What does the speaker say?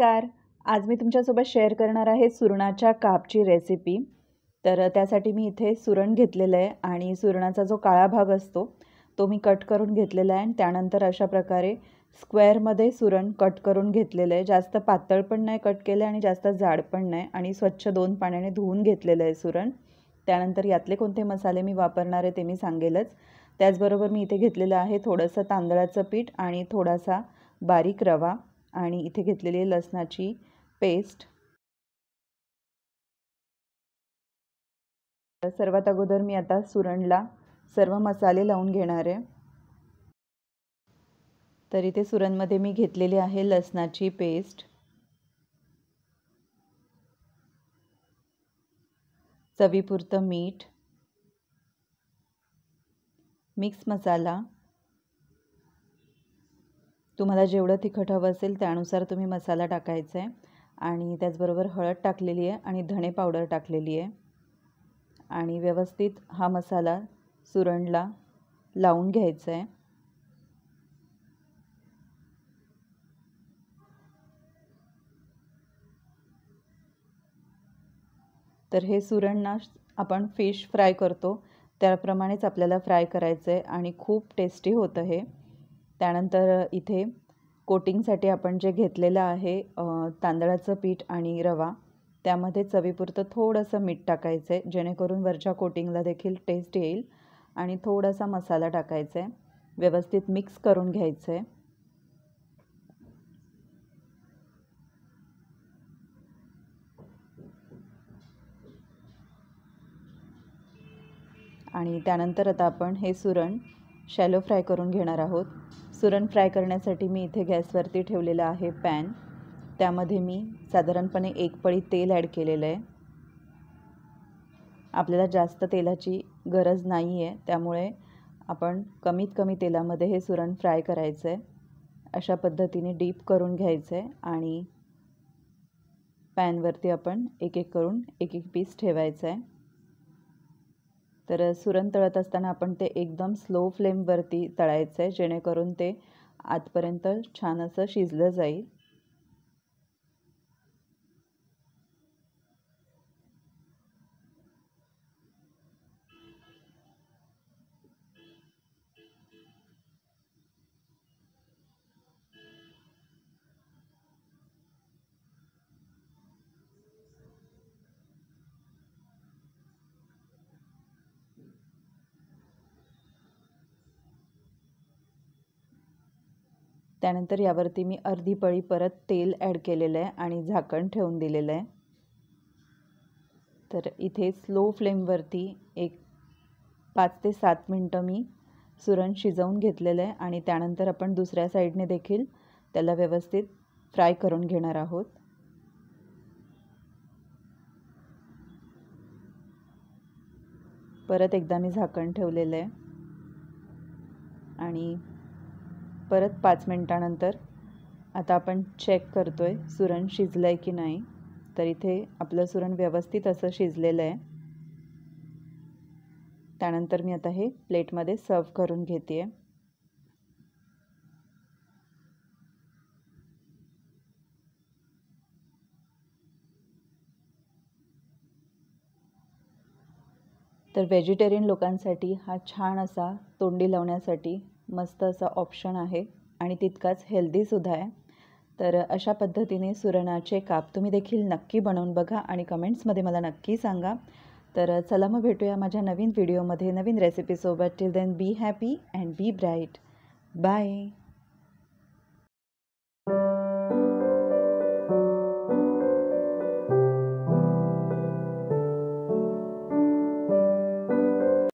नमस्कार आज मी तुमच्यासोबत शेअर करणार आहे सुरणाच्या कापची रेसिपी तर त्यासाठी मी इथे सुरण घेतलेलं आहे आणि सुरणाचा जो काळा भाग असतो तो मी कट करून घेतलेला आहे आणि त्यानंतर अशा प्रकारे स्क्वेअरमध्ये सुरण कट करून घेतलेलं आहे जास्त पातळ पण नाही कट केलं आहे आणि जास्त जाड पण नाही आणि स्वच्छ दोन पाण्याने धुवून घेतलेलं आहे सुरण त्यानंतर यातले कोणते मसाले मी वापरणार आहे ते मी सांगेलच त्याचबरोबर मी इथे घेतलेलं आहे थोडंसं तांदळाचं पीठ आणि थोडासा बारीक रवा आणि इथे घेतलेली लसणाची पेस्ट सर्वात अगोदर मी आता सुरणला सर्व मसाले लावून घेणार आहे तर इथे सुरणमध्ये मी घेतलेली आहे लसणाची पेस्ट चवीपुरतं मीठ मिक्स मसाला तुम्हाला जेवढं तिखट हवं असेल त्यानुसार तुम्ही मसाला टाकायचा आहे आणि त्याचबरोबर हळद टाकलेली आहे आणि धणे पावडर टाकलेली आहे आणि व्यवस्थित हा मसाला सुरणला लावून घ्यायचा आहे तर हे सुरण सुरणना आपण फिश फ्राय करतो त्याप्रमाणेच आपल्याला फ्राय करायचं आहे आणि खूप टेस्टी होतं हे त्यानंतर इथे कोटिंगसाठी आपण जे घेतलेलं आहे तांदळाचं पीठ आणि रवा त्यामध्ये चवीपुरतं थोडंसं मीठ टाकायचं आहे जेणेकरून वरच्या कोटिंगला देखील टेस्ट येईल आणि थोडासा मसाला टाकायचा आहे व्यवस्थित मिक्स करून घ्यायचं आहे आणि त्यानंतर आता आपण हे सुरण शॅलो फ्राय करून घेणार आहोत सुरण फ्राय करण्यासाठी मी इथे गॅसवरती ठेवलेलं आहे पॅन त्यामध्ये मी साधारणपणे एक पळी तेल ॲड केलेलं आहे आपल्याला जास्त तेलाची गरज नाही आहे त्यामुळे आपण कमीत कमी तेलामध्ये हे सुरण फ्राय करायचं आहे अशा पद्धतीने डीप करून घ्यायचं आहे आणि पॅनवरती आपण एक एक करून एक एक पीस ठेवायचं आहे तर सुरण तळत असताना आपण ते एकदम स्लो फ्लेमवरती तळायचं आहे जेणेकरून ते आतपर्यंत छान असं शिजलं जाईल त्यानंतर यावरती मी अर्धी पळी परत तेल ॲड केलेलं आहे आणि झाकण ठेवून दिलेलं आहे तर इथे स्लो फ्लेमवरती एक पाच ते सात मिनटं मी सुरण शिजवून घेतलेलं आहे आणि त्यानंतर आपण दुसऱ्या साईडने देखील त्याला व्यवस्थित फ्राय करून घेणार आहोत परत एकदा मी झाकण ठेवलेलं आहे आणि परत पाच मिनटानंतर आता आपण चेक करतो आहे सुरण शिजलं आहे की नाही तर इथे आपलं सुरण व्यवस्थित असं शिजलेलं आहे त्यानंतर मी आता हे प्लेटमध्ये सर्व करून घेते आहे तर व्हेजिटेरियन लोकांसाठी हा छान असा तोंडी लावण्यासाठी मस्त असा ऑप्शन आहे आणि तितकाच हेल्दीसुद्धा आहे तर अशा पद्धतीने सुरणाचे काप तुम्ही देखील नक्की बनवून बघा आणि कमेंट्समध्ये मला नक्की सांगा तर चला मग भेटूया माझ्या नवीन व्हिडिओमध्ये नवीन रेसिपीसोबत till then be happy and be bright bye